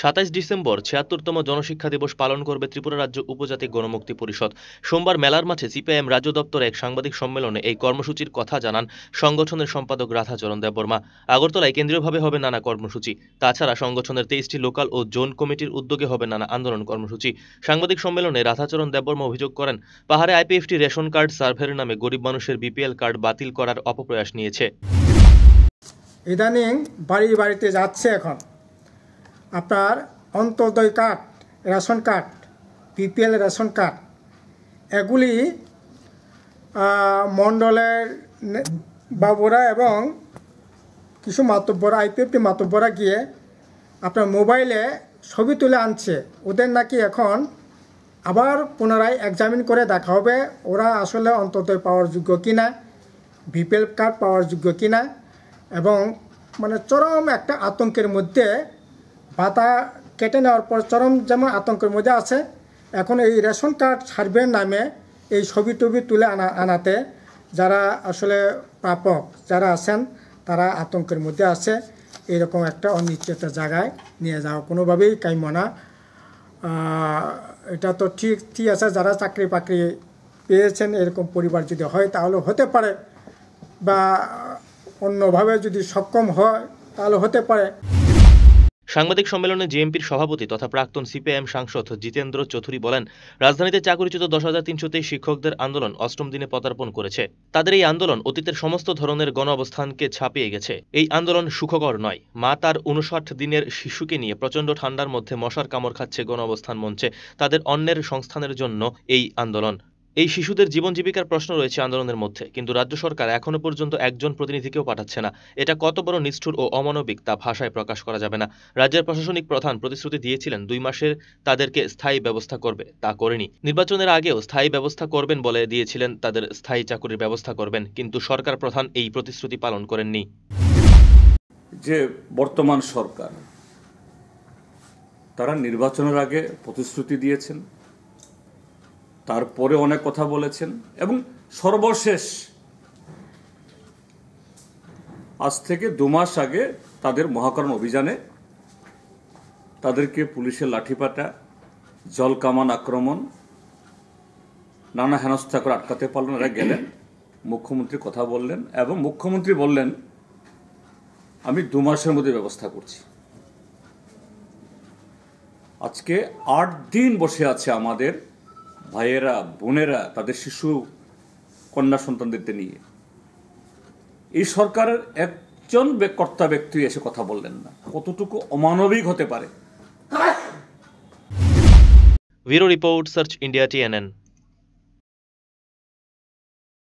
সাতাইশ ডিসেম্বর ছিয়াত্তরতম জনশিক্ষা দিবস পালন করবে ত্রিপুরা রাজ্য উপজাতি গণমুক্তি পরিষদ সোমবার মেলার মাঠে সিপিআইএম রাজ্য দপ্তরে এক সাংবাদিক সম্মেলনে এই কর্মসূচির কথা জানান সংগঠনের সম্পাদক রাধাচরণ দেববর্মা আগরতলায় কেন্দ্রীয়ভাবে হবে নানা কর্মসূচি তাছাড়া সংগঠনের তেইশটি লোকাল ও জোন কমিটির উদ্যোগে হবে নানা আন্দোলন কর্মসূচি সাংবাদিক সম্মেলনে রাধাচরণ দেববর্মা অভিযোগ করেন পাহাড়ে আইপিএফটি রেশন কার্ড সার্ভের নামে গরিব মানুষের বিপিএল কার্ড বাতিল করার অপপ্রয়াস নিয়েছে ইদানিং বাড়ি বাড়িতে যাচ্ছে এখন আপনার অন্তর্দয় কার্ড রেশন কার্ড পিপিএল রেশন কার্ড এগুলি মণ্ডলের বাবুরা এবং কিছু মাতব্বরা আইপিএফটি মাতব্বরা গিয়ে আপনার মোবাইলে ছবি তুলে আনছে ওদের নাকি এখন আবার পুনরায় এক্সামিন করে দেখা হবে ওরা আসলে অন্তত পাওয়ার যোগ্য কিনা ভিপিএল কার্ড পাওয়ার যোগ্য কিনা এবং মানে চরম একটা আতঙ্কের মধ্যে পাতা কেটে নেওয়ার পর চরম যেমন আতঙ্কের মধ্যে আছে এখন এই রেশন কার্ড সার্ভের নামে এই ছবি টবি তুলে আনা আনাতে যারা আসলে প্রাপক যারা আছেন তারা আতঙ্কের মধ্যে আছে এরকম একটা অনিশ্চয়তা জায়গায় নিয়ে যাওয়া কোনোভাবেই কাম্য না এটা তো ঠিক ঠিক আছে যারা চাকরি বাকরি পেয়েছেন এরকম পরিবার যদি হয় তাহলে হতে পারে বা অন্যভাবে যদি সক্ষম হয় তাহলে হতে পারে সাংবাদিক সম্মেলনে জেএমপির সভাপতি তথা প্রাক্তন সিপিআইএম সাংসদ জিতেন্দ্র চৌধুরী বলেন রাজধানীতে চাকরিচ্যুত দশ হাজার তিনশো তেইশ শিক্ষকদের আন্দোলন অষ্টম দিনে পদার্পণ করেছে তাদের এই আন্দোলন অতীতের সমস্ত ধরনের গণ অবস্থানকে ছাপিয়ে গেছে এই আন্দোলন সুখকর নয় মা তার উনষাট দিনের শিশুকে নিয়ে প্রচণ্ড ঠান্ডার মধ্যে মশার কামড় খাচ্ছে গণ অবস্থান মঞ্চে তাদের অন্যের সংস্থানের জন্য এই আন্দোলন এই শিশুদের জীবন জীবিকার প্রশ্ন রয়েছে আন্দোলনের মধ্যে কিন্তু রাজ্য সরকার এখনও পর্যন্ত একজন প্রতিনিধিকেও পাঠাচ্ছে না এটা কত বড় নিষ্ঠুর ও অমানবিক তা ভাষায় প্রকাশ করা যাবে না রাজ্যের প্রশাসনিক প্রধান প্রতিশ্রুতি দিয়েছিলেন দুই মাসের তাদেরকে স্থায়ী ব্যবস্থা করবে তা করেনি নির্বাচনের আগেও স্থায়ী ব্যবস্থা করবেন বলে দিয়েছিলেন তাদের স্থায়ী চাকরির ব্যবস্থা করবেন কিন্তু সরকার প্রধান এই প্রতিশ্রুতি পালন করেননি যে বর্তমান সরকার তারা নির্বাচনের আগে প্রতিশ্রুতি দিয়েছেন তারপরে অনেক কথা বলেছেন এবং সর্বশেষ আজ থেকে দু মাস আগে তাদের মহাকরণ অভিযানে তাদেরকে পুলিশের লাঠিপাটা জল কামান আক্রমণ নানা হেনস্থা করে আটকাতে পারলেন এরা গেলেন মুখ্যমন্ত্রী কথা বললেন এবং মুখ্যমন্ত্রী বললেন আমি দু মাসের মধ্যে ব্যবস্থা করছি আজকে আট দিন বসে আছে আমাদের ভাইয়েরা বোনেরা তাদের শিশু কন্যা সন্তানদেরকে নিয়ে এই সরকারের একজন কর্তা ব্যক্তি এসে কথা বললেন না কতটুকু অমানবিক হতে পারে ভিরো রিপোর্ট সার্চ ইন্ডিয়া টিএনএন